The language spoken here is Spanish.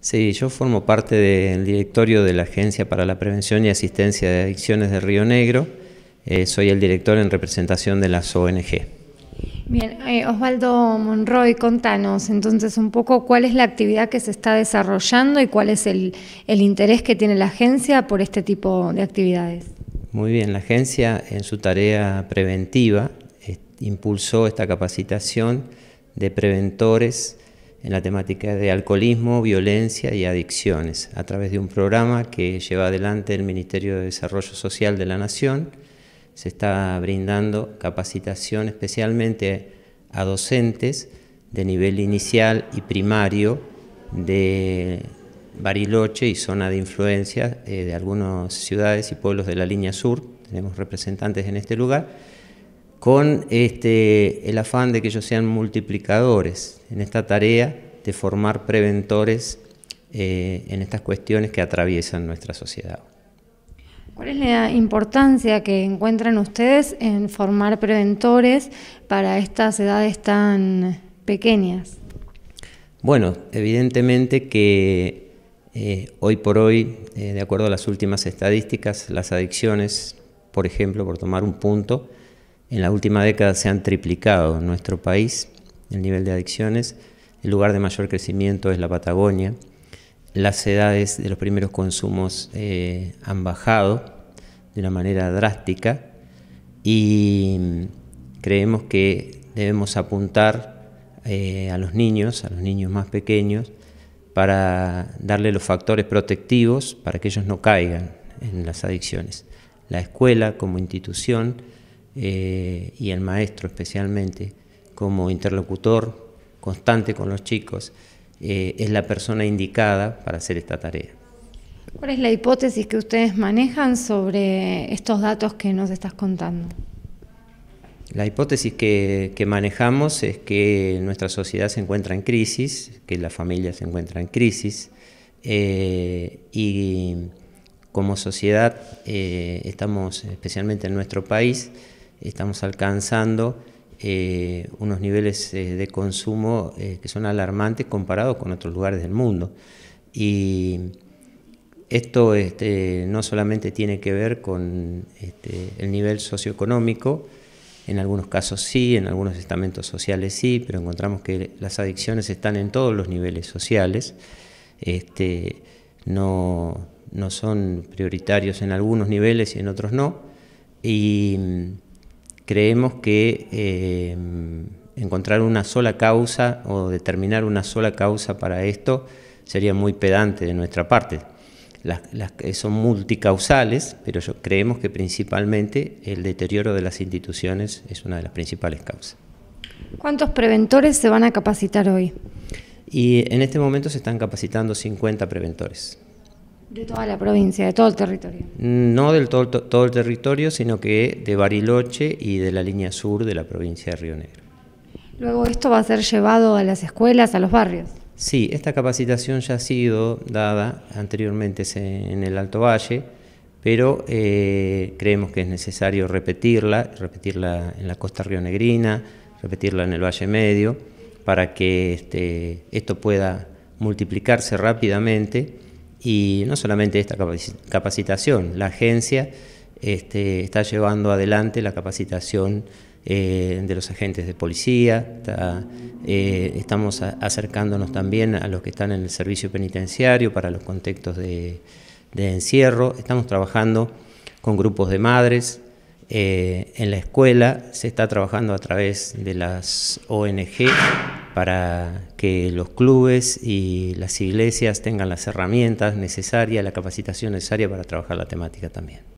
Sí, yo formo parte del directorio de la Agencia para la Prevención y Asistencia de Adicciones de Río Negro. Eh, soy el director en representación de las ONG. Bien, eh, Osvaldo Monroy, contanos entonces un poco cuál es la actividad que se está desarrollando y cuál es el, interés que tiene la agencia por este tipo de actividades. Muy bien, la agencia en su tarea preventiva eh, impulsó esta capacitación de preventores en la temática de alcoholismo, violencia y adicciones, a través de un programa que lleva adelante el Ministerio de Desarrollo Social de la Nación. Se está brindando capacitación especialmente a docentes de nivel inicial y primario de Bariloche y zona de influencia eh, de algunas ciudades y pueblos de la línea sur. Tenemos representantes en este lugar con este, el afán de que ellos sean multiplicadores en esta tarea de formar preventores eh, en estas cuestiones que atraviesan nuestra sociedad. ¿Cuál es la importancia que encuentran ustedes en formar preventores para estas edades tan pequeñas? Bueno, evidentemente que eh, hoy por hoy, eh, de acuerdo a las últimas estadísticas, las adicciones, por ejemplo, por tomar un punto, en la última década se han triplicado en nuestro país el nivel de adicciones. El lugar de mayor crecimiento es la Patagonia. Las edades de los primeros consumos eh, han bajado de una manera drástica y mm, creemos que debemos apuntar eh, a los niños, a los niños más pequeños, para darle los factores protectivos para que ellos no caigan en las adicciones. La escuela como institución eh, y el maestro especialmente, como interlocutor constante con los chicos, eh, es la persona indicada para hacer esta tarea. ¿Cuál es la hipótesis que ustedes manejan sobre estos datos que nos estás contando? La hipótesis que, manejamos es que nuestra sociedad se encuentra en crisis, que la familia se encuentra en crisis, eh, y como sociedad estamos, especialmente en nuestro país, estamos alcanzando eh, unos niveles eh, de consumo eh, que son alarmantes comparados con otros lugares del mundo. Y esto este, no solamente tiene que ver con este, el nivel socioeconómico, en algunos casos sí, en algunos estamentos sociales sí, pero encontramos que las adicciones están en todos los niveles sociales. Este, no, no son prioritarios en algunos niveles y en otros no. Y creemos que em, encontrar una sola causa o determinar una sola causa para esto sería muy pedante de nuestra parte. son multicausales, pero yo creemos que principalmente el deterioro de las instituciones es una de las principales causas. ¿Cuántos preventores se van a capacitar hoy? Y en este momento se están capacitando 50 preventores. De toda la provincia, de todo el territorio. No del todo, todo el territorio, sino que de Bariloche y de la línea sur de la provincia de Río Negro. Luego esto va a ser llevado a las escuelas, a los barrios. Sí, esta capacitación ya ha sido dada anteriormente en el Alto Valle, pero eh, creemos que es necesario repetirla, repetirla en la costa rionegrina, repetirla en el Valle Medio, para que este, esto pueda multiplicarse rápidamente y no solamente esta capacitación, la agencia este, está llevando adelante la capacitación eh, de los agentes de policía, eh, estamos acercándonos también a los que están en el servicio penitenciario para los contextos de, encierro, estamos trabajando con grupos de madres, eh, en la escuela se está trabajando a través de las ONG para que los clubes y las iglesias tengan las herramientas necesarias, la capacitación necesaria para trabajar la temática también.